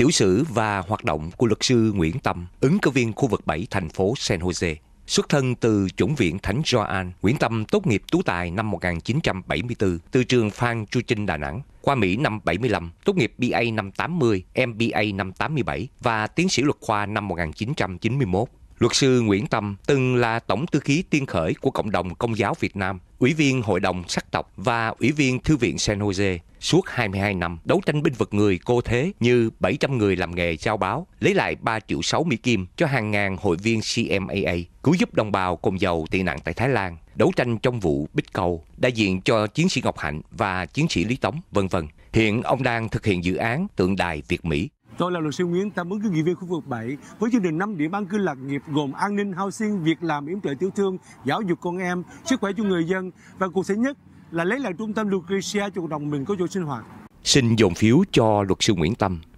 tiểu sử và hoạt động của luật sư Nguyễn Tâm, ứng cử viên khu vực 7 thành phố San Jose. Xuất thân từ chủng viện Thánh Gioan, Nguyễn Tâm tốt nghiệp tú tài năm 1974 từ trường Phan Chu Trinh Đà Nẵng. Qua Mỹ năm 75, tốt nghiệp BA năm 80, MBA năm 87 và tiến sĩ luật khoa năm 1991. Luật sư Nguyễn Tâm từng là tổng tư ký tiên khởi của cộng đồng công giáo Việt Nam, ủy viên Hội đồng sắc tộc và ủy viên Thư viện San Jose. Suốt 22 năm, đấu tranh binh vực người cô thế như 700 người làm nghề giao báo, lấy lại 3 triệu 6 Mỹ Kim cho hàng ngàn hội viên CMAA, cứu giúp đồng bào cùng giàu tị nạn tại Thái Lan, đấu tranh trong vụ Bích Cầu, đại diện cho chiến sĩ Ngọc Hạnh và chiến sĩ Lý Tống, vân vân. Hiện ông đang thực hiện dự án tượng đài Việt Mỹ Tôi là luật sư Nguyễn Tâm, ứng cử nghị viên khu vực 7 với chương trình 5 điểm an cư lạc nghiệp gồm an ninh, housing, việc làm, yếm trợ tiểu thương, giáo dục con em, sức khỏe cho người dân và cuộc sống nhất là lấy lại trung tâm Lucrecia cho cộng đồng mình có chỗ sinh hoạt. Xin dồn phiếu cho luật sư Nguyễn Tâm.